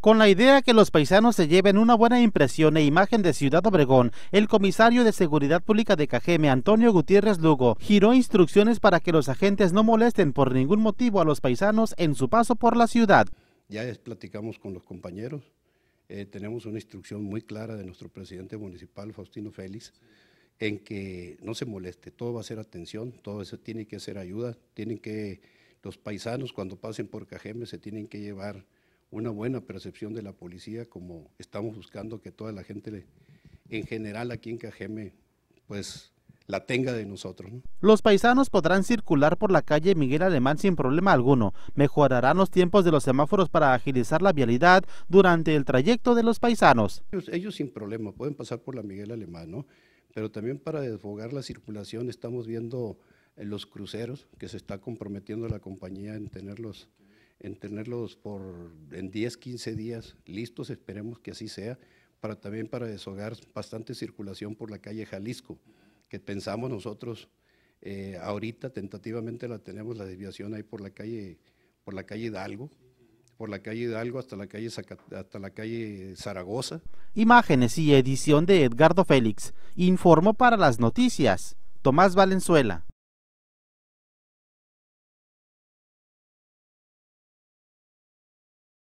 Con la idea que los paisanos se lleven una buena impresión e imagen de Ciudad Obregón, el comisario de Seguridad Pública de Cajeme, Antonio Gutiérrez Lugo, giró instrucciones para que los agentes no molesten por ningún motivo a los paisanos en su paso por la ciudad. Ya platicamos con los compañeros, eh, tenemos una instrucción muy clara de nuestro presidente municipal, Faustino Félix, en que no se moleste, todo va a ser atención, todo eso tiene que ser ayuda, tienen que, los paisanos cuando pasen por Cajeme se tienen que llevar una buena percepción de la policía, como estamos buscando que toda la gente en general aquí en Cajeme, pues la tenga de nosotros. Los paisanos podrán circular por la calle Miguel Alemán sin problema alguno. Mejorarán los tiempos de los semáforos para agilizar la vialidad durante el trayecto de los paisanos. Ellos, ellos sin problema pueden pasar por la Miguel Alemán, ¿no? Pero también para desfogar la circulación estamos viendo eh, los cruceros que se está comprometiendo la compañía en tenerlos en tenerlos por, en 10, 15 días listos, esperemos que así sea, para también para deshogar bastante circulación por la calle Jalisco, que pensamos nosotros eh, ahorita tentativamente la tenemos la desviación ahí por la calle por la calle Hidalgo, por la calle Hidalgo hasta la calle hasta la calle Zaragoza. Imágenes y edición de Edgardo Félix. Informo para las noticias Tomás Valenzuela.